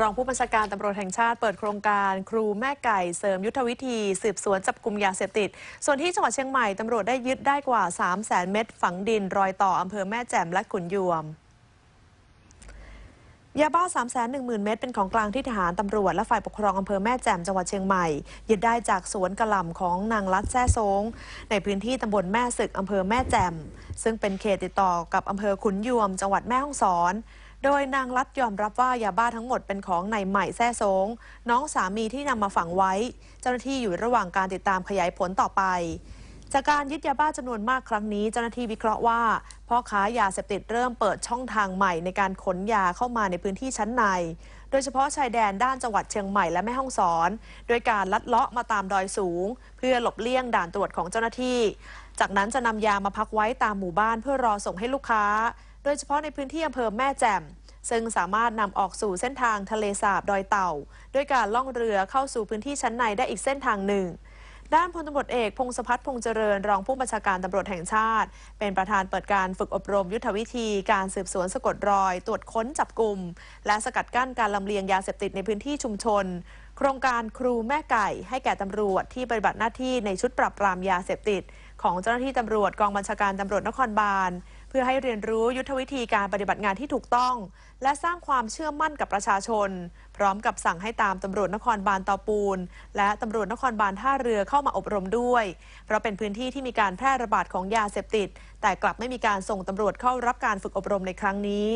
รองผู้บัญชาการตำรวจแห่งชาติเปิดโครงการ ครูแม่ไก่เสริมยุทธวิธีสืบสวนจับกลุ่มยาเสพติด ส่วนที่จังหวัดเชียงใหม่ตำรวจได้ยึดได้กว่า 3 0 0แสนเม็ดฝังดินรอยต่ออำเภอแม่แจ่มและขุนยวม ยาบ้า 3 1 0 0 0 0เม็ดเป็นของกลางที่ทหารตำรวจและฝ่ายปกครองอำเภอแม่แจ่มจังหวัดเชียงใหม่ยึดได้จากสวนกระหล่ำของนางรัดแซ่ซงในพื้นที่ตำบลแม่ศึกอำเภอแม่แจ่มซึ่งเป็นเขตติดต่อกับอำเภอขุนยวม จังหวัดแม่ฮ่องสอนโดยนางรัดยอมรับว่ายาบ้าทั้งหมดเป็นของนายใหม่แซ่ซงน้องสามีที่นำมาฝังไว้ เจ้าหน้าที่อยู่ระหว่างการติดตามขยายผลต่อไป จากการยึดยาบ้าจำนวนมากครั้งนี้เจ้าหน้าที่วิเคราะห์ว่าพ่อค้ายาเสพติดเริ่มเปิดช่องทางใหม่ในการขนยาเข้ามาในพื้นที่ชั้นในโดยเฉพาะชายแดนด้านจังหวัดเชียงใหม่และแม่ฮ่องสอน โดยการลัดเลาะมาตามดอยสูง เพื่อหลบเลี่ยงด่านตรวจของเจ้าหน้าที่ จากนั้นจะนำยามาพักไว้ตามหมู่บ้านเพื่อรอส่งให้ลูกค้าดยเฉพาะในพื้นที่อำเภอแม่แจ่มซึ่งสามารถนำออกสู่เส้นทางทะเลสาบดอยเต่าด้วยการล่องเรือเข้าสู่พื้นที่ชั้นในได้อีกเส้นทางหนึ่ง ด้านพลตำรวจเอก พงศพัฒน์พงเจริญรองผู้บัญชาการตำรวจแห่งชาติ เป็นประธานเปิดการฝึกอบรมยุทธวิธีการสืบสวนสะกดรอย ตรวจค้นจับกลุ่ม และสกัดกั้นการลำเลียงยาเสพติดในพื้นที่ชุมชน โครงการครูแม่ไก่ให้แก่ตำรวจที่ปฏิบัติหน้าที่ในชุดปรับปรามยาเสพติดของเจ้าหน้าที่ตำรวจกองบัญชาการตำรวจนครบาลเพื่อให้เรียนรู้ยุทธวิธีการปฏิบัติงานที่ถูกต้อง และสร้างความเชื่อมั่นกับประชาชน พร้อมกับสั่งให้ตามตำรวจนครบาลตอปูน และตำรวจนครบาลท่าเรือเข้ามาอบรมด้วย เพราะเป็นพื้นที่ที่มีการแพร่ระบาดของยาเสพติด แต่กลับไม่มีการส่งตำรวจเข้ารับการฝึกอบรมในครั้งนี้